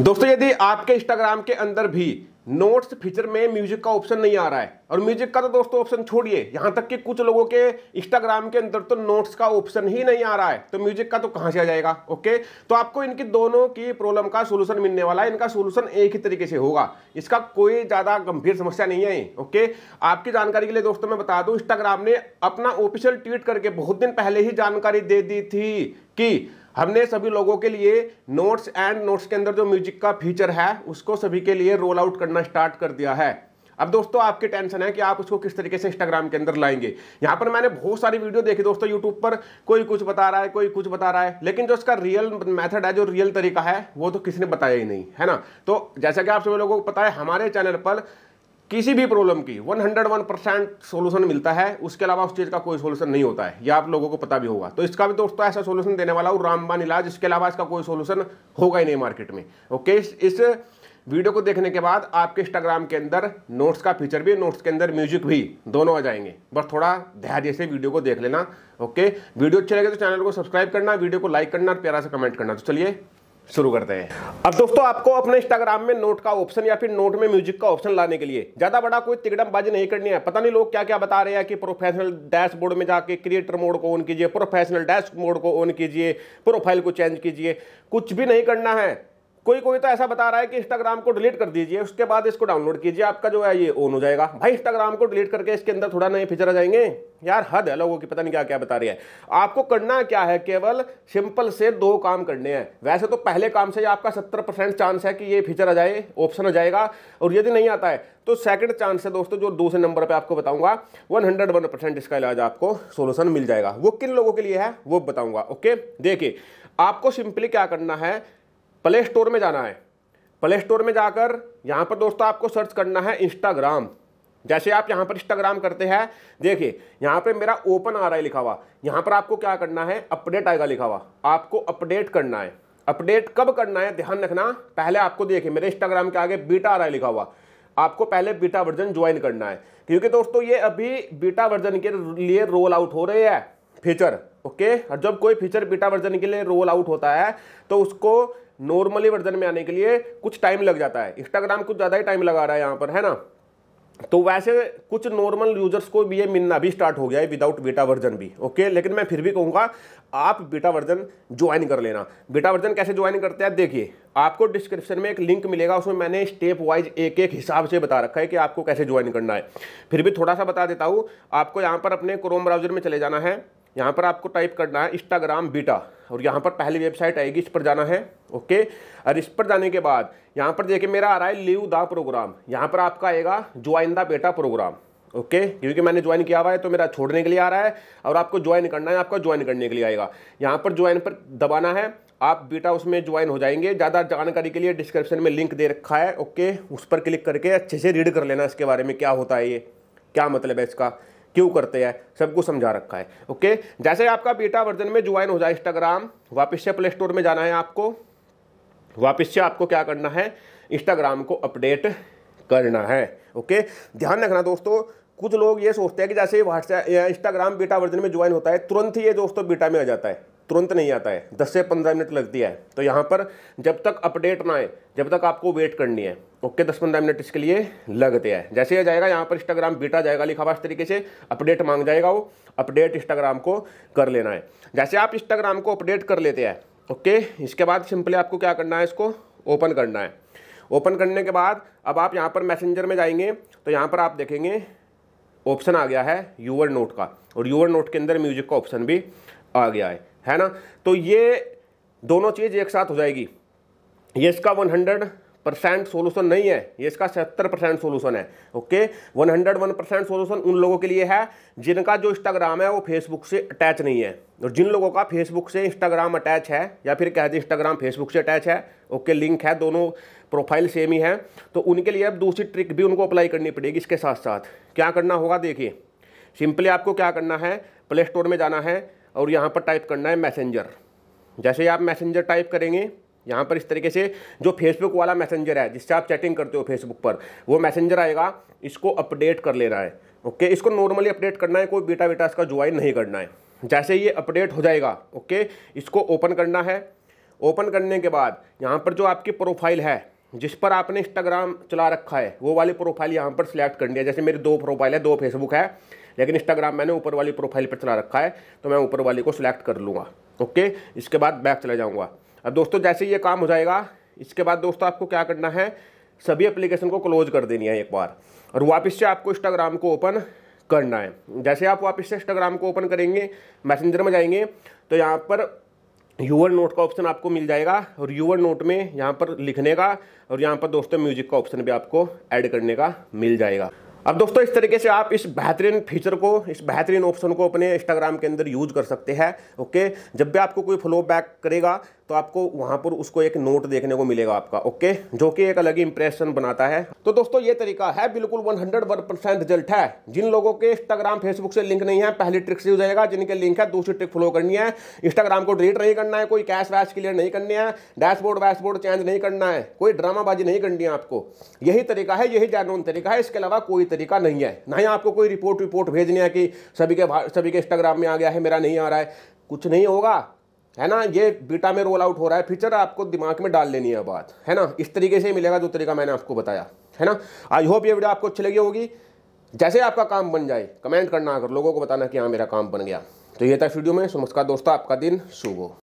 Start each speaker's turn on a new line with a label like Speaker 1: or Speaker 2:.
Speaker 1: दोस्तों यदि आपके इंस्टाग्राम के अंदर भी नोट्स फीचर में म्यूजिक का ऑप्शन नहीं आ रहा है और म्यूजिक का तो दोस्तों ऑप्शन छोड़िए यहाँ तक कि कुछ लोगों के इंस्टाग्राम के अंदर तो नोट्स का ऑप्शन ही नहीं आ रहा है तो म्यूजिक का तो कहाँ से आ जाएगा ओके तो आपको इनकी दोनों की प्रॉब्लम का सोल्यूशन मिलने वाला है इनका सोल्यूशन एक ही तरीके से होगा इसका कोई ज़्यादा गंभीर समस्या नहीं है ओके आपकी जानकारी के लिए दोस्तों मैं बता दूँ इंस्टाग्राम ने अपना ऑफिशियल ट्वीट करके बहुत दिन पहले ही जानकारी दे दी थी कि हमने सभी लोगों के लिए नोट्स एंड नोट्स के अंदर जो म्यूजिक का फीचर है उसको सभी के लिए रोल आउट करना स्टार्ट कर दिया है अब दोस्तों आपकी टेंशन है कि आप उसको किस तरीके से इंस्टाग्राम के अंदर लाएंगे यहां पर मैंने बहुत सारी वीडियो देखी दोस्तों यूट्यूब पर कोई कुछ बता रहा है कोई कुछ बता रहा है लेकिन जो इसका रियल मेथड है जो रियल तरीका है वो तो किसी ने बताया ही नहीं है ना तो जैसा कि आप सभी लोगों को पता है हमारे चैनल पर किसी भी प्रॉब्लम की 101 परसेंट सोल्यूशन मिलता है उसके अलावा उस चीज़ का कोई सोल्यूशन नहीं होता है यह आप लोगों को पता भी होगा तो इसका भी दोस्तों ऐसा सोल्यूशन देने वाला हूँ रामबान इलाज इसके अलावा इसका कोई सोल्यूशन होगा ही नहीं मार्केट में ओके इस, इस वीडियो को देखने के बाद आपके इंस्टाग्राम के अंदर नोट्स का फीचर भी नोट्स के अंदर म्यूजिक भी दोनों आ जाएंगे बस थोड़ा धैर्य से वीडियो को देख लेना ओके वीडियो अच्छे लगे तो चैनल को सब्सक्राइब करना वीडियो को लाइक करना और प्यारा से कमेंट करना तो चलिए शुरू करते हैं अब दोस्तों आपको अपने इंस्टाग्राम में नोट का ऑप्शन या फिर नोट में म्यूजिक का ऑप्शन लाने के लिए ज्यादा बड़ा कोई तिकड़मबाजी नहीं करनी है पता नहीं लोग क्या क्या बता रहे हैं कि प्रोफेशनल डैशबोर्ड में जाके क्रिएटर मोड को ऑन कीजिए प्रोफेशनल डैश मोड को ऑन कीजिए प्रोफाइल को चेंज कीजिए कुछ भी नहीं करना है कोई कोई तो ऐसा बता रहा है कि इंस्टाग्राम को डिलीट कर दीजिए उसके बाद इसको डाउनलोड कीजिए आपका जो है ये ऑन हो जाएगा भाई इंस्टाग्राम को डिलीट करके इसके अंदर थोड़ा नए फीचर आ जाएंगे यार हद है लोगों की पता नहीं क्या क्या बता रही है आपको करना क्या है केवल सिंपल से दो काम करने हैं वैसे तो पहले काम से आपका सत्तर परसेंट चांस है कि ये फीचर आ जाए ऑप्शन आ जाएगा और यदि नहीं आता है तो सेकंड चांस है दोस्तों जो दूसरे नंबर पे आपको बताऊंगा वन परसेंट इसका इलाज आपको सोल्यूशन मिल जाएगा वो किन लोगों के लिए है वो बताऊंगा ओके देखिए आपको सिंपली क्या करना है प्ले स्टोर में जाना है प्ले स्टोर में जाकर यहाँ पर दोस्तों आपको सर्च करना है इंस्टाग्राम जैसे आप यहाँ पर इंस्टाग्राम करते हैं देखिए यहाँ पे मेरा ओपन आ रहा है लिखा हुआ यहाँ पर आपको क्या करना है अपडेट आएगा लिखा हुआ आपको अपडेट करना है अपडेट कब करना है ध्यान रखना पहले आपको देखिए मेरे इंस्टाग्राम के आगे बीटा आ रहा है लिखा हुआ आपको पहले बीटा वर्जन ज्वाइन करना है क्योंकि दोस्तों ये अभी बीटा वर्जन के लिए रोल आउट हो रहे हैं फीचर ओके और जब कोई फीचर बीटा वर्जन के लिए रोल आउट होता है तो उसको नॉर्मली वर्जन में आने के लिए कुछ टाइम लग जाता है इंस्टाग्राम कुछ ज़्यादा ही टाइम लगा रहा है यहाँ पर है ना तो वैसे कुछ नॉर्मल यूजर्स को भी ये मिलना भी स्टार्ट हो गया है विदाउट बीटा वर्जन भी ओके लेकिन मैं फिर भी कहूँगा आप बीटा वर्जन ज्वाइन कर लेना बीटा वर्जन कैसे ज्वाइन करते हैं देखिए आपको डिस्क्रिप्शन में एक लिंक मिलेगा उसमें मैंने स्टेप वाइज एक एक हिसाब से बता रखा है कि आपको कैसे ज्वाइन करना है फिर भी थोड़ा सा बता देता हूँ आपको यहाँ पर अपने क्रोम ब्राउजर में चले जाना है यहाँ पर आपको टाइप करना है इंस्टाग्राम बीटा और यहाँ पर पहली वेबसाइट आएगी इस पर जाना है ओके और इस पर जाने के बाद यहाँ पर देखिए मेरा आ रहा है लीव द प्रोग्राम यहाँ पर आपका आएगा join the beta program okay क्योंकि मैंने ज्वाइन किया हुआ है तो मेरा छोड़ने के लिए आ रहा है और आपको ज्वाइन करना है आपका ज्वाइन करने के लिए आएगा यहाँ पर ज्वाइन पर दबाना है आप बेटा उसमें ज्वाइन हो जाएंगे ज़्यादा जानकारी के लिए डिस्क्रिप्शन में लिंक दे रखा है ओके उस पर क्लिक करके अच्छे से रीड कर लेना इसके बारे में क्या होता है ये क्या मतलब है इसका क्यों करते हैं सबको समझा रखा है ओके जैसे आपका बेटा वर्जन में ज्वाइन हो जाए इंस्टाग्राम वापस से प्ले स्टोर में जाना है आपको वापस से आपको क्या करना है इंस्टाग्राम को अपडेट करना है ओके ध्यान रखना दोस्तों कुछ लोग ये सोचते हैं कि जैसे ही व्हाट्सएप या इंस्टाग्राम बीटा वर्जन में ज्वाइन होता है तुरंत ही ये दोस्तों बीटा में आ जाता है तुरंत नहीं आता है दस से पंद्रह मिनट लगती है तो यहाँ पर जब तक अपडेट ना आए जब तक आपको वेट करनी है ओके दस पंद्रह मिनट इसके लिए लगते हैं जैसे यह जाएगा यहाँ पर इंस्टाग्राम बीटा जाएगा लिखा हुआ इस तरीके से अपडेट मांग जाएगा वो अपडेट इंस्टाग्राम को कर लेना है जैसे आप इंस्टाग्राम को अपडेट कर लेते हैं ओके इसके बाद सिंपली आपको क्या करना है इसको ओपन करना है ओपन करने के बाद अब आप यहाँ पर मैसेंजर में जाएंगे तो यहाँ पर आप देखेंगे ऑप्शन आ गया है यूवर नोट का और यूवर नोट के अंदर म्यूजिक का ऑप्शन भी आ गया है है ना तो ये दोनों चीज़ एक साथ हो जाएगी ये इसका परसेंट सोल्यूशन नहीं है ये इसका सत्तर परसेंट सोल्यूशन है okay one hundred one percent solution उन लोगों के लिए है जिनका जो इंस्टाग्राम है वो फेसबुक से अटैच नहीं है और जिन लोगों का फेसबुक से इंस्टाग्राम अटैच है या फिर कह दें इंस्टाग्राम फेसबुक से अटैच है ओके लिंक है दोनों प्रोफाइल सेम ही है तो उनके लिए अब दूसरी ट्रिक भी उनको अप्लाई करनी पड़ेगी इसके साथ साथ क्या करना होगा देखिए सिंपली आपको क्या करना है प्ले स्टोर में जाना है और यहाँ पर टाइप करना है मैसेंजर जैसे आप मैसेंजर टाइप करेंगे यहाँ पर इस तरीके से जो फेसबुक वाला मैसेंजर है जिससे आप चैटिंग करते हो फेसबुक पर वो मैसेंजर आएगा इसको अपडेट कर लेना है ओके इसको नॉर्मली अपडेट करना है कोई बीटा बीटा इसका ज्वाइन नहीं करना है जैसे ये अपडेट हो जाएगा ओके इसको ओपन करना है ओपन करने के बाद यहाँ पर जो आपकी प्रोफाइल है जिस पर आपने इंस्टाग्राम चला रखा है वो वाली प्रोफाइल यहाँ पर सिलेक्ट करनी है जैसे मेरी दो प्रोफाइल है दो फेसबुक है लेकिन इंस्टाग्राम मैंने ऊपर वाली प्रोफाइल पर चला रखा है तो मैं ऊपर वाली को सिलेक्ट कर लूँगा ओके इसके बाद बैक चला जाऊँगा अब दोस्तों जैसे ये काम हो जाएगा इसके बाद दोस्तों आपको क्या करना है सभी एप्लीकेशन को क्लोज कर देनी है एक बार और वापस से आपको इंस्टाग्राम को ओपन करना है जैसे आप वापस से इंस्टाग्राम को ओपन करेंगे मैसेंजर में जाएंगे तो यहाँ पर यूवर नोट का ऑप्शन आपको मिल जाएगा और यूवर नोट में यहाँ पर लिखने का और यहाँ पर दोस्तों म्यूजिक का ऑप्शन भी आपको ऐड करने का मिल जाएगा अब दोस्तों इस तरीके से आप इस बेहतरीन फीचर को इस बेहतरीन ऑप्शन को अपने इंस्टाग्राम के अंदर यूज कर सकते हैं ओके जब भी आपको कोई फॉलो बैक करेगा तो आपको वहाँ पर उसको एक नोट देखने को मिलेगा आपका ओके जो कि एक अलग ही इंप्रेशन बनाता है तो दोस्तों ये तरीका है बिल्कुल वन परसेंट रिजल्ट है जिन लोगों के इंस्टाग्राम फेसबुक से लिंक नहीं है पहली ट्रिक से हो जाएगा जिनके लिंक है दूसरी ट्रिक फॉलो करनी है इंस्टाग्राम को डिलीट नहीं करना है कोई कैश वैश क्लियर नहीं करनी है डैशबोर्ड वैशबोर्ड चेंज नहीं करना है कोई ड्रामाबाजी नहीं करनी है आपको यही तरीका है यही जानून तरीका है इसके अलावा कोई तरीका नहीं है ना ही आपको कोई रिपोर्ट रिपोर्ट भेजनी है कि सभी के सभी के इंस्टाग्राम में आ गया है मेरा नहीं आ रहा है कुछ नहीं होगा है ना ये बीटा में रोल आउट हो रहा है फीचर आपको दिमाग में डाल लेनी है बात है ना इस तरीके से ही मिलेगा जो तरीका मैंने आपको बताया है ना आई होप ये वीडियो आपको अच्छी लगी होगी जैसे आपका काम बन जाए कमेंट करना अगर लोगों को बताना कि हाँ मेरा काम बन गया तो ये था वीडियो में नमस्कार दोस्तों आपका दिन शुभ हो